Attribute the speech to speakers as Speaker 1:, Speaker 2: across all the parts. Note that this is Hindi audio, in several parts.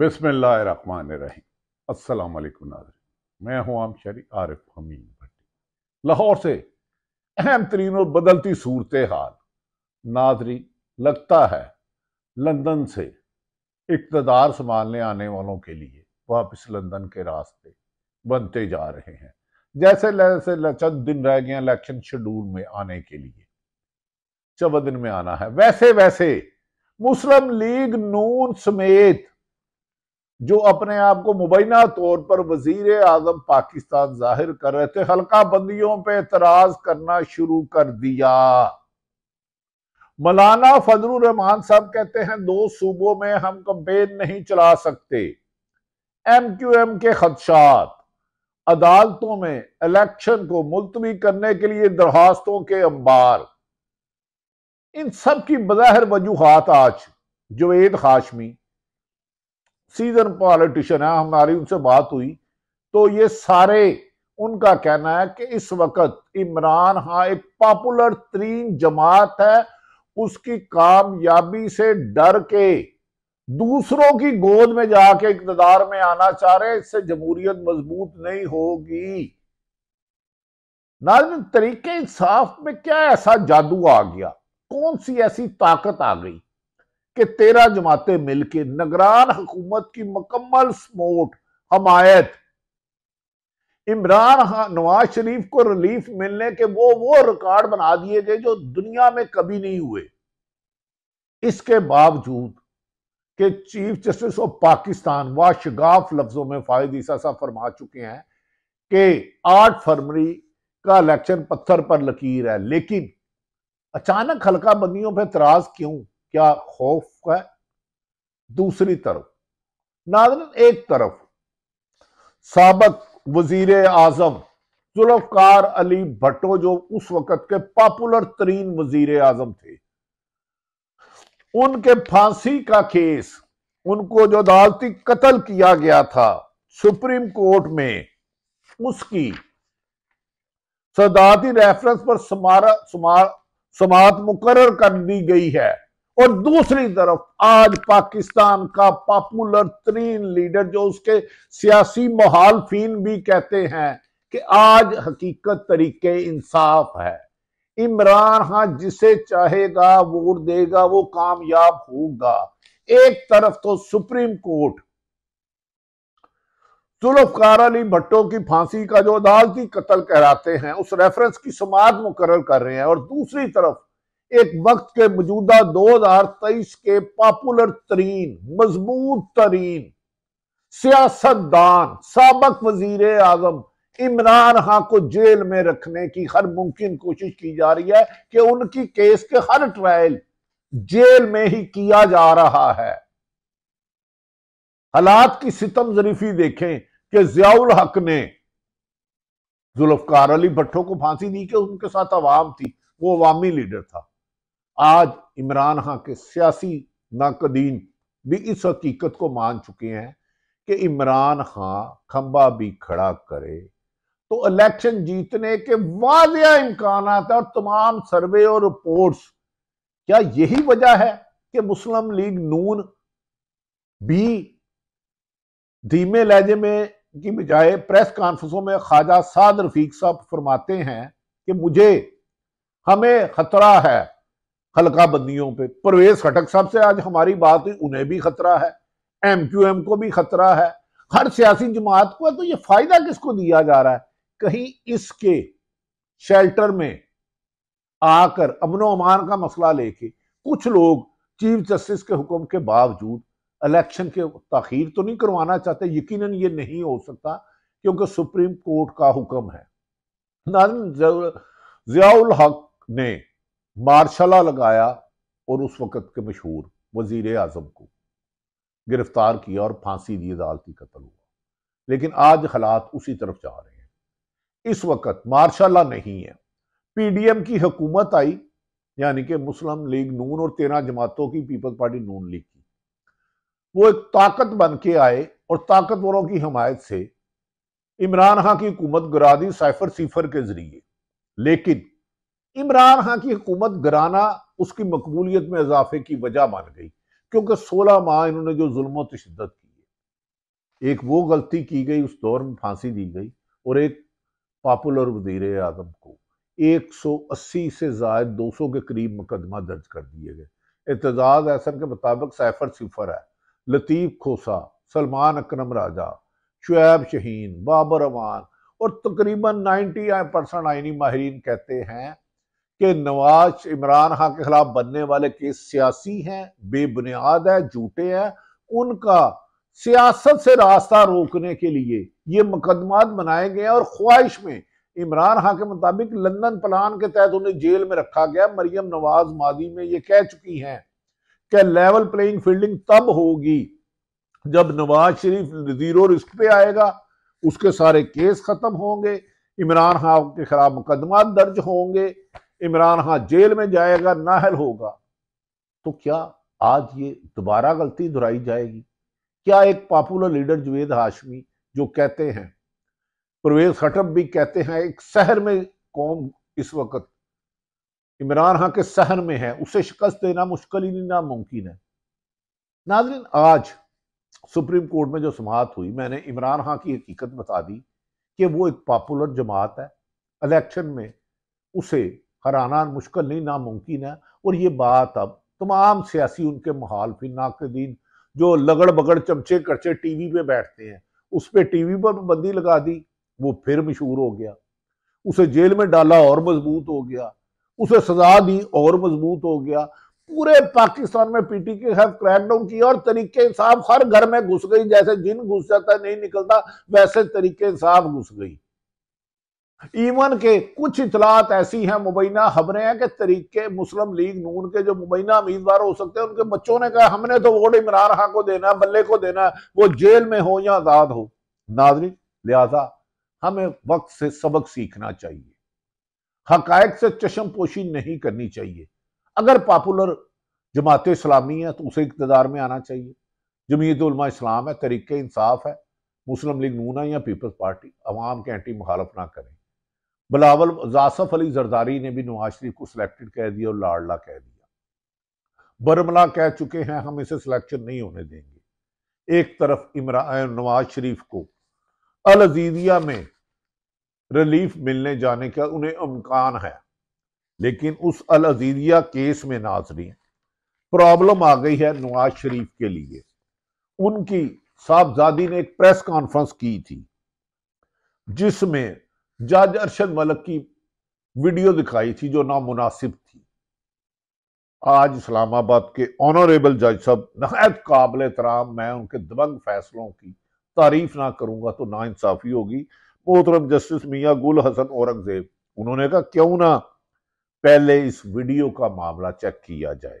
Speaker 1: बिसमान रहीम अस्सलाम वालेकुम नाजर मैं हूं आम शरी आरिफ हमीन भट्टी लाहौर से अहम तरीन और बदलती सूरत हाल नाजरी लगता है लंदन से इकतदार संभालने आने वालों के लिए वापस लंदन के रास्ते बनते जा रहे हैं जैसे जैसे चंद दिन रह गए इलेक्शन शेड्यूल में आने के लिए चौदह दिन में आना है वैसे वैसे मुस्लिम लीग नून समेत जो अपने आप को मुबैना तौर पर वजीर आजम पाकिस्तान जाहिर कर रहे थे हल्का बंदियों पर एतराज करना शुरू कर दिया मौलाना फजल रहमान साहब कहते हैं दो सूबों में हम कंपेन नहीं चला सकते एम क्यू एम के खदशात अदालतों में इलेक्शन को मुलतवी करने के लिए दरखास्तों के अंबार इन सब की बज़ाहिर वजूहत आज जुवेद हाशमी सीजन पॉलिटिशियन है हमारी उनसे बात हुई तो ये सारे उनका कहना है कि इस वक्त इमरान हाँ एक पॉपुलर तरीन जमात है उसकी कामयाबी से डर के दूसरों की गोद में जाके इकतदार में आना चाह रहे इससे जमहूरियत मजबूत नहीं होगी नाजन तरीके इंसाफ में क्या ऐसा जादू आ गया कौन सी ऐसी ताकत आ गई कि तेरह मिल मिलकर नगरान हकूमत की मकम्मल स्मोट हमायत इमरान खान नवाज शरीफ को रिलीफ मिलने के वो वो रिकॉर्ड बना दिए गए जो दुनिया में कभी नहीं हुए इसके बावजूद के चीफ जस्टिस ऑफ पाकिस्तान व शिगाफ लफ्जों में फायद ईसा साहब फरमा चुके हैं कि आठ फरवरी का इलेक्शन पत्थर पर लकीर है लेकिन अचानक हल्का बंदियों पर तराज क्यों क्या खौफ है दूसरी तरफ नाजरन एक तरफ सबक वजीर आजम जुल्फकार अली भट्टो जो उस वक्त के पॉपुलर तरीन वजीर आजम थे उनके फांसी का केस उनको जो अदालती कत्ल किया गया था सुप्रीम कोर्ट में उसकी सदाती रेफरेंस पर समारा समात मुकर कर दी गई है और दूसरी तरफ आज पाकिस्तान का पॉपुलर तरीन लीडर जो उसके सियासी मुहालफिन भी कहते हैं कि आज हकीकत तरीके इंसाफ है इमरान खान जिसे चाहेगा वोट देगा वो कामयाब होगा एक तरफ तो सुप्रीम कोर्ट जुल्फकार अली भट्टो की फांसी का जो अदालती कत्ल कहलाते हैं उस रेफरेंस की समाध मुकर कर रहे हैं और दूसरी तरफ एक वक्त के मौजूदा 2023 के पॉपुलर तरीन मजबूत तरीन सियासतदान सबक वजीर आजम इमरान खां को जेल में रखने की हर मुमकिन कोशिश की जा रही है कि उनकी केस के हर ट्रायल जेल में ही किया जा रहा है हालात की सितम जरीफी देखें कि जियाउल हक ने जुल्फकार अली भट्टो को फांसी दी कि उनके साथ आवाम थी वो अवामी लीडर था आज इमरान खां के सियासी नाकदीन भी इस हकीकत को मान चुके हैं कि इमरान खां खंबा भी खड़ा करे तो इलेक्शन जीतने के वाजिया इम्कान है और तमाम सर्वे और रिपोर्ट्स क्या यही वजह है कि मुस्लिम लीग नून भी धीमे लहजे में की बजाय प्रेस कॉन्फ्रेंसों में ख्वाजा साद रफीक साहब फरमाते हैं कि मुझे हमें खतरा है हलका बंदियों पे परवेज खटक साहब से आज हमारी बात हुई उन्हें भी खतरा है एम क्यू एम को भी खतरा है हर सियासी जमात को है तो ये फायदा किसको दिया जा रहा है कहीं इसके शेल्टर में आकर अमनो अमान का मसला लेके कुछ लोग चीफ जस्टिस के हुक्म के बावजूद इलेक्शन के तखीर तो नहीं करवाना चाहते यकीन ये नहीं हो सकता क्योंकि सुप्रीम कोर्ट का हुक्म है जियाउल हक ने मार्शाला लगाया और उस वक़्त के मशहूर वजीर आजम को गिरफ्तार किया और फांसी दी अदालती कत्ल हुआ लेकिन आज हालात उसी तरफ जा रहे हैं इस वक्त मार्शाला नहीं है पी डी एम की हुकूमत आई यानी कि मुस्लिम लीग नून और तेरह जमातों की पीपल्स पार्टी नून लीग की वो एक ताकत बन के आए और ताकतवरों की हमायत से इमरान खां की हुकूमत गुरादी साइफर सीफर के जरिए लेकिन इमरान खान की हुकूमत गराना उसकी मकबूलियत में इजाफे की वजह मान गई क्योंकि सोलह माह इन्होंने जो जुल्म तशदत की है एक वो गलती की गई उस दौर में फांसी दी गई और एक पॉपुलर वजीर आजम को 180 से जायद 200 के करीब मुकदमा दर्ज कर दिए गए एतजाज अहसन के मुताबिक सैफर सिफर है लतीफ़ खोसा सलमान अकरम राजा शुएब शहीन बाबर अमान और तकरीबन 90 परसेंट आइनी माहरीन कहते हैं कि नवाज इमरान खान के खिलाफ बनने वाले केस सियासी हैं बेबुनियाद है झूठे हैं उनका सियासत से रास्ता रोकने के लिए ये मुकदमा बनाए गए और ख्वाहिश में इमरान खान के मुताबिक लंदन प्लान के तहत उन्हें जेल में रखा गया मरियम नवाज माजी में ये कह चुकी हैं कि लेवल प्लेइंग फील्डिंग तब होगी जब नवाज शरीफ जीरो रिस्क पे आएगा उसके सारे केस खत्म होंगे इमरान खान के खिलाफ मुकदमा दर्ज होंगे इमरान खान जेल में जाएगा नाहल होगा तो क्या आज ये दोबारा गलती दोहराई जाएगी क्या एक पॉपुलर लीडर जुवेद हाशमी जो कहते हैं परवेज खटब भी कहते हैं एक शहर में कौम इस वक्त इमरान खान के शहर में है उसे शिकस्त देना मुश्किल ही नहीं नामुमकिन है नाजरीन आज सुप्रीम कोर्ट में जो समात हुई मैंने इमरान खां की हकीकत बता दी कि वो एक पॉपुलर जमात है इलेक्शन में उसे हराना मुश्किल नहीं नामुमकिन है और ये बात अब तमाम सियासी उनके मुखालफिन नाकदीन जो लगड़ बगड़ चमचे करचे टीवी पे बैठते हैं उस पर टीवी पर पाबंदी लगा दी वो फिर मशहूर हो गया उसे जेल में डाला और मजबूत हो गया उसे सजा दी और मजबूत हो गया पूरे पाकिस्तान में पीटी के खिलाफ क्रैकडाउन किया और तरीके इंसाफ हर घर में घुस गई जैसे जिन घुस जाता नहीं निकलता वैसे तरीके इंसाफ घुस गई इवन के कुछ इतलात ऐसी हैं मुबैना खबरें हैं कि तरीके मुस्लिम लीग नून के जो मुबैना उम्मीदवार हो सकते हैं उनके बच्चों ने कहा हमने तो वोट इमरान खां को देना है बल्ले को देना है वो जेल में हो या आजाद हो नाजरी लिहाजा हमें वक्त से सबक सीखना चाहिए हकायक से चशमपोशी नहीं करनी चाहिए अगर पॉपुलर जमात इस्लामी है तो उसे इकतदार में आना चाहिए जमीयत इस्लाम है तरीके इंसाफ है मुस्लिम लीग नून है या पीपल्स पार्टी अवाम के एंटी मुखालफ ना करें बिलावल जासफ अली जरदारी ने भी नवाज शरीफ को सिलेक्टेड कह दिया और लाडला कह दिया बरमला कह चुके हैं हम इसे सिलेक्शन नहीं होने देंगे एक तरफ इमरान नवाज शरीफ को अल अजीजिया में रिलीफ मिलने जाने का उन्हें अमकान है लेकिन उस अल अजीजिया केस में नाजरीन प्रॉब्लम आ गई है नवाज शरीफ के लिए उनकी साहबजादी ने एक प्रेस कॉन्फ्रेंस की थी जिसमें जज अरशद मलक की वीडियो दिखाई थी जो नामुनासिब थी आज इस्लामाबाद के ऑनरेबल जज साहब नहायत काबिल तराम मैं उनके दबंग फैसलों की तारीफ ना करूंगा तो ना इंसाफी होगी मोहतरम जस्टिस मियाँ गुल हसन औरंगजेब उन्होंने कहा क्यों ना पहले इस वीडियो का मामला चेक किया जाए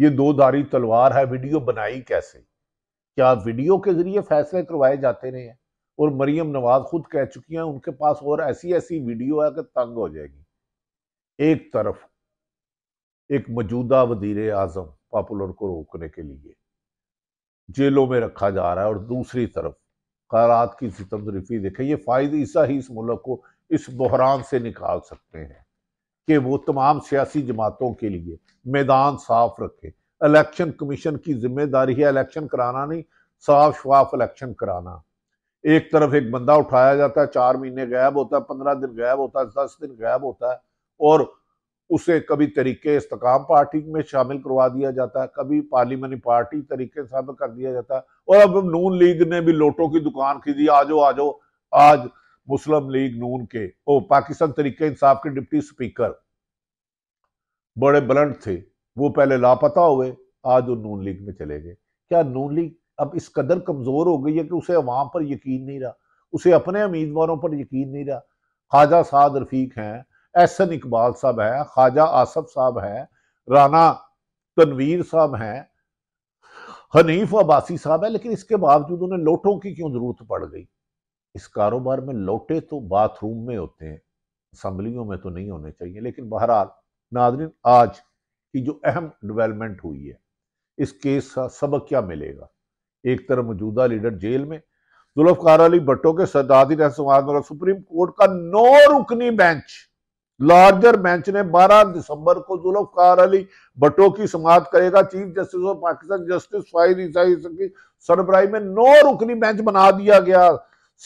Speaker 1: ये दो धारी तलवार है वीडियो बनाई कैसे क्या वीडियो के जरिए फैसले करवाए जाते रहे हैं और मरियम नवाज खुद कह चुकी हैं उनके पास और ऐसी ऐसी वीडियो है कि तंग हो जाएगी एक तरफ एक मौजूदा वजीर आजम पॉपुलर को रोकने के लिए जेलों में रखा जा रहा है और दूसरी तरफ करात की सितम रिफी देखें ये फायदे ईसा ही इस मुल्क को इस बहरान से निकाल सकते हैं कि वो तमाम सियासी जमातों के लिए मैदान साफ रखे इलेक्शन कमीशन की जिम्मेदारी है इलेक्शन कराना नहीं साफ शफाफ इलेक्शन कराना एक तरफ एक बंदा उठाया जाता है चार महीने गायब होता है पंद्रह दिन गायब होता है दस दिन गायब होता है और उसे कभी तरीके इस्तकाम पार्टी में शामिल करवा दिया जाता है कभी पार्लियामानी पार्टी तरीके शामिल कर दिया जाता है और अब नून लीग ने भी लोटों की दुकान खींची आ जाओ आ जाओ आज मुस्लिम लीग नून के ओ पाकिस्तान तरीके इंसाफ के डिप्टी स्पीकर बड़े ब्लंट थे वो पहले लापता हुए आज वो नून लीग में चले गए क्या नून लीग अब इस कदर कमज़ोर हो गई है कि उसे अवाम पर यकीन नहीं रहा उसे अपने उम्मीदवारों पर यकीन नहीं रहा ख्वाजा साद रफीक हैं एहसन इकबाल साहब हैं ख्वाजा आसफ साहब हैं राना तनवीर साहब हैं हनीफ अबासी साहब है लेकिन इसके बावजूद उन्हें लोटों की क्यों ज़रूरत पड़ गई इस कारोबार में लोटे तो बाथरूम में होते हैं असम्बलियों में तो नहीं होने चाहिए लेकिन बहरहाल नाजरीन आज की जो अहम डेवलपमेंट हुई है इस केस का सबक क्या मिलेगा एक तरफ मौजूदा लीडर जेल में जुल्फकार अली भट्टो के सदादी रहसवाद सुप्रीम कोर्ट का नौ रुकनी बेंच लार्जर बेंच ने 12 दिसंबर को जुल्फकार अली भट्टो की समाप्त करेगा chief justice of Pakistan justice Faiz Isa की सरबराई में नौ रुकनी बेंच बना दिया गया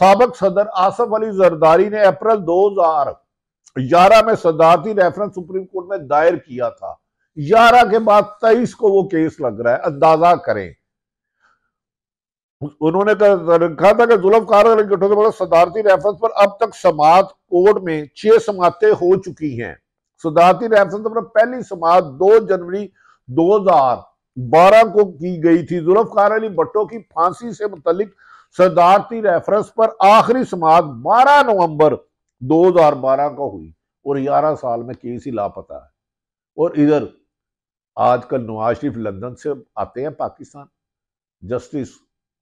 Speaker 1: सबक सदर आसफ अली जरदारी ने अप्रैल 2011 में सदारती रेफरेंस सुप्रीम कोर्ट में दायर किया था ग्यारह के बाद तेईस को वो केस लग रहा है अंदाजा करें उन्होंने तो कहा था कि जुल्फकार अली के सदारती रेफरेंस पर अब तक समात कोर्ट में छह समातें हो चुकी हैं सदारती रेफरेंस पर पहली समात 2 जनवरी 2012 को की गई थी जुल्फकार अली भट्टो की फांसी से मुतलिक सदारती रेफरेंस पर आखिरी समात 12 नवंबर 2012 को हुई और 11 साल में केस ही लापता है और इधर आजकल नवाज शरीफ लंदन से आते हैं Pakistan justice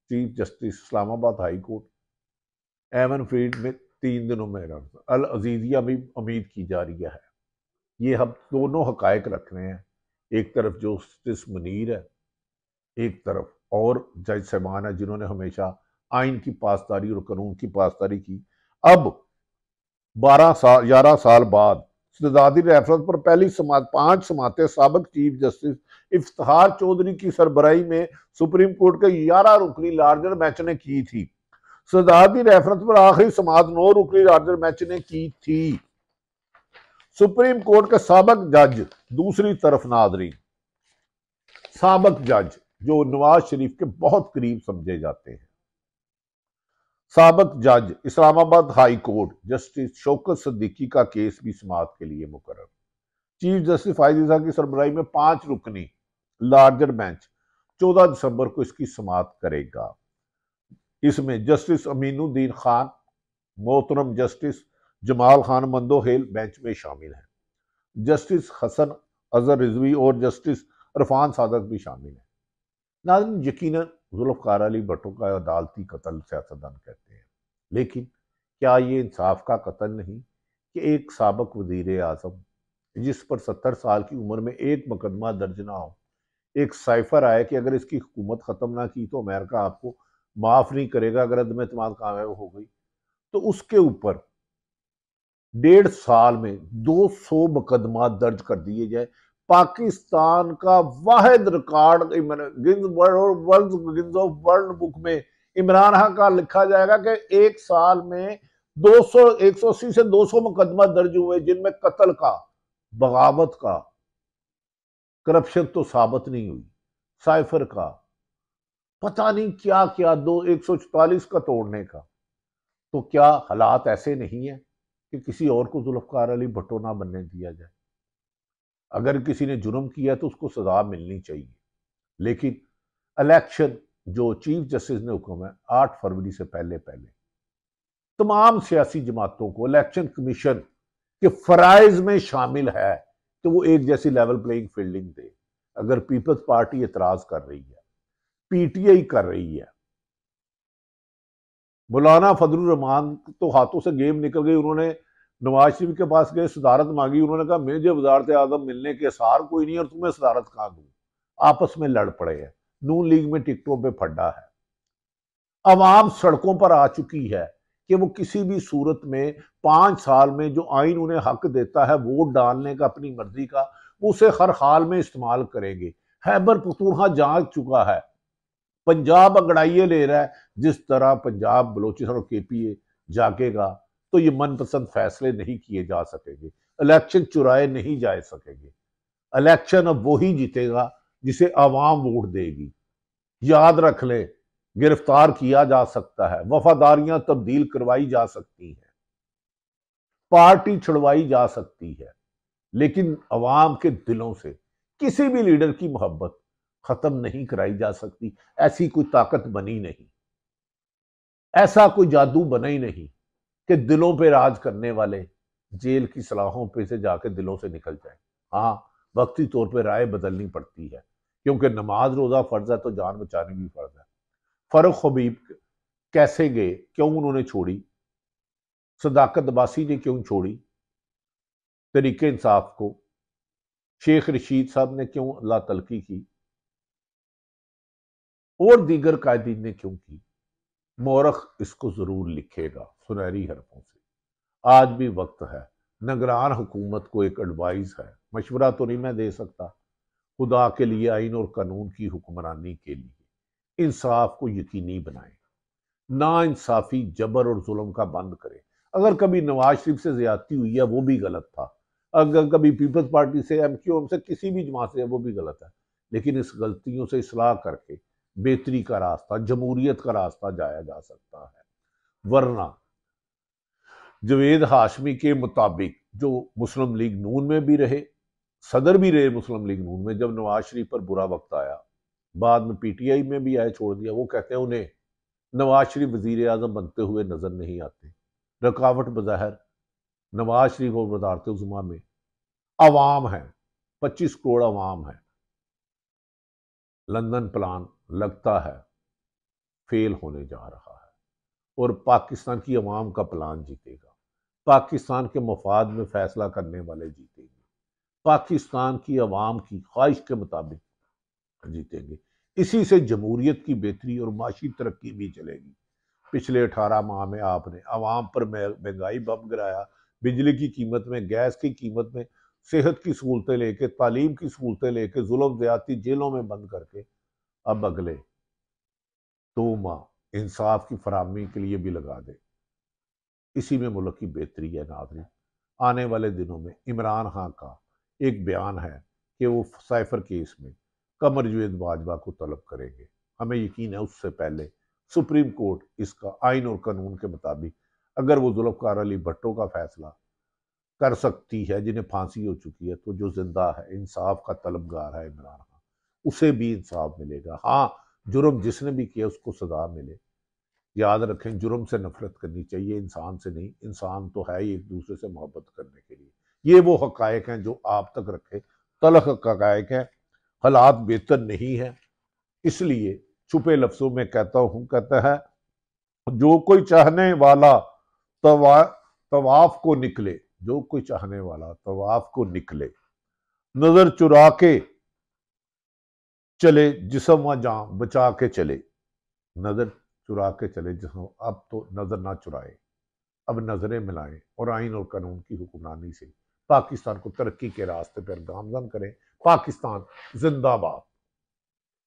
Speaker 1: chief justice Islamabad high court एमन फील्ड में तीन दिनों में अल अजीज़िया भी उम्मीद की जा रही है ये हम दोनों हकायक रख रहे हैं एक तरफ जस्टिस मुनीर है एक तरफ और जज सहमान है जिन्होंने हमेशा आइन की पासदारी और कानून की पासदारी की अब बारह साल ग्यारह साल बाद सजादी रेफरेंस पर पहली समात पांच समातें सबक चीफ जस्टिस इफ्तार चौधरी की सरबराई में सुप्रीम कोर्ट के ग्यारह रुकनी लार्जर बेंच ने की थी सजादी रेफरेंस पर आखिरी समात नौ रुकनी लार्जर बेंच ने की थी सुप्रीम कोर्ट के सबक जज दूसरी तरफ नादरी सबक जज जो नवाज शरीफ के बहुत करीब समझे जाते हैं सबक जज Islamabad high court justice Shaukat Siddiqui का केस भी समात के लिए मुकर चीफ जस्टिस फायजा की सरबराई में पांच रुकनी लार्जर बेंच 14 दिसंबर को इसकी समात करेगा इसमें जस्टिस अमीनुद्दीन खान मोहतरम जस्टिस जमाल खान मंदोहेल बेंच में शामिल हैं जस्टिस हसन अजहर रिजवी और जस्टिस अरफान सादक भी शामिल हैं नाजन यकीनन जुल्फ़ार अली भट्टो का अदालती कत्ल सियासतदान कहते हैं लेकिन क्या ये इंसाफ का कत्ल नहीं कि एक सबक वजीर अजम जिस पर सत्तर साल की उम्र में एक मुकदमा दर्ज ना हो एक साइफर आए कि अगर इसकी हुकूमत ख़त्म ना की तो अमेरिका आपको माफ़ नहीं करेगा अगर अदम है कामयाब हो गई तो उसके ऊपर डेढ़ साल में 200 मुकदमा दर्ज कर दिए जाए पाकिस्तान का वाहिद record Guinness of world book में इमरान खान का लिखा जाएगा कि एक साल में 200 180 से 200 मुकदमा दर्ज हुए जिनमें कत्ल का बगावत का करप्शन तो साबित नहीं हुई साइफर का पता नहीं क्या क्या दो एक सौ चौतालीस का तोड़ने का तो क्या हालात ऐसे नहीं है कि किसी और को जुल्फकार अली भट्टो ना बनने दिया जाए अगर किसी ने जुर्म किया तो उसको सजा मिलनी चाहिए लेकिन इलेक्शन जो चीफ जस्टिस ने हुक्म है आठ फरवरी से पहले पहले तमाम सियासी जमातों को इलेक्शन कमीशन के फ़राइज में शामिल है तो वो एक जैसी लेवल प्लेइंग फील्डिंग दे अगर पीपल्स पार्टी एतराज कर रही है पीटीआई कर रही है मौलाना फजलुर रहमान तो हाथों से गेम निकल गई उन्होंने नवाज शरीफ के पास गए सदारत मांगी उन्होंने कहा मुझे वजारत आजम मिलने के सार कोई नहीं और तुम्हें सदारत कहाँ दूँ आपस में लड़ पड़े हैं नून लीग में टिकटों पर फड्डा है अवाम सड़कों पर आ चुकी है कि वो किसी भी सूरत में पाँच साल में जो आइन उन्हें हक देता है वोट डालने का अपनी मर्जी का वो उसे हर हाल में इस्तेमाल करेंगे हैबर पतूहा जाग चुका है पंजाब अगड़ाइए ले रहा है जिस तरह पंजाब बलोचिस्तान और के पी ए जाकेगा तो ये मनपसंद फैसले नहीं किए जा सकेंगे इलेक्शन चुराए नहीं जा सकेंगे इलेक्शन अब वही जीतेगा जिसे आवाम वोट देगी याद रख लें गिरफ्तार किया जा सकता है वफादारियां तब्दील करवाई जा सकती हैं पार्टी छुड़वाई जा सकती है लेकिन अवाम के दिलों से किसी भी लीडर की मोहब्बत खत्म नहीं कराई जा सकती ऐसी कोई ताकत बनी नहीं ऐसा कोई जादू बना ही नहीं कि दिलों पे राज करने वाले जेल की सलाहों पे से जाके दिलों से निकल जाए हाँ वक्ती तौर पे राय बदलनी पड़ती है क्योंकि नमाज रोज़ा फ़र्ज है तो जान बचानी भी फ़र्ज है फ़रुख हबीब कैसे गए क्यों उन्होंने छोड़ी सदाकत अब्बासी ने क्यों छोड़ी तरीक इंसाफ को शेख रशीद साहब ने क्यों अल्लाह तलकी की और दीगर कायदीन ने क्यों की मोरख इसको ज़रूर लिखेगा सुनहरी हरफों से आज भी वक्त है नगरान हुकूमत को एक एडवाइस है मशवरा तो नहीं मैं दे सकता खुदा के लिए आइन और कानून की हुक्मरानी के लिए इंसाफ को यकीनी बनाए ना इंसाफी जबर और जुल्म का बंद करें अगर कभी नवाज शरीफ से ज्यादती हुई है वो भी गलत था अगर कभी पीपल्स पार्टी से एम क्यू एम से किसी भी जमात से वो भी गलत है लेकिन इस गलतियों से इसलाह करके बेहतरी का रास्ता जमहूरियत का रास्ता जाया जा सकता है वरना जवेद हाशमी के मुताबिक जो मुस्लिम लीग नून में भी रहे सदर भी रहे मुस्लिम लीग नून में जब नवाज शरीफ पर बुरा वक्त आया बाद में पीटीआई में भी आए छोड़ दिया वो कहते हैं उन्हें नवाज शरीफ वजीर अजम बनते हुए नजर नहीं आते रुकावट बजहर नवाज शरीफ और वजारत उजमा में आवाम है पच्चीस करोड़ आवाम है लंदन प्लान लगता है फेल होने जा रहा है और पाकिस्तान की आवाम का प्लान जीतेगा पाकिस्तान के मफाद में फैसला करने वाले जीतेंगे पाकिस्तान की आवाम की ख्वाहिश के मुताबिक जीतेंगे इसी से जमहूरीत की बेहतरी और माशी तरक्की भी चलेगी पिछले अठारह माह में आपने आवाम पर महंगाई बम गिराया बिजली की कीमत में गैस की कीमत में सेहत की सहूलतें लेके तालीम की सहूलतें लेके जुल्म ज्यादती जेलों में बंद करके अब अगले दो तो माह इंसाफ की फरहमी के लिए भी लगा दे इसी में मुल्क की बेहतरी है नाजरी आने वाले दिनों में इमरान खां का एक बयान है कि वो साइफर केस में कमर जुवेद बाजवा को तलब करेंगे हमें यकीन है उससे पहले सुप्रीम कोर्ट इसका आइन और कानून के मुताबिक अगर वो जुल्फकार अली भट्टो का फैसला कर सकती है जिन्हें फांसी हो चुकी है तो जो जिंदा है इंसाफ का तलबगार है इमरान उसे भी इंसाफ मिलेगा हाँ जुर्म जिसने भी किया उसको सजा मिले याद रखें जुर्म से नफरत करनी चाहिए इंसान से नहीं इंसान तो है ही एक दूसरे से मोहब्बत करने के लिए ये वो हकायक हैं जो आप तक रखे तलख हकायक हैं हालात बेहतर नहीं है इसलिए छुपे लफ्ज़ों में कहता हूं कहता है जो कोई चाहने वाला तवा तवाफ को निकले जो कोई चाहने वाला तवाफ को निकले नज़र चुरा के चले जिसम व जहाँ बचा के चले नज़र चुरा के चले जिसम अब तो नज़र ना चुराए अब नज़रें मिलाएं और आइन और कानून की हुक्मरानी से पाकिस्तान को तरक्की के रास्ते पर गामजन करें पाकिस्तान जिंदाबाद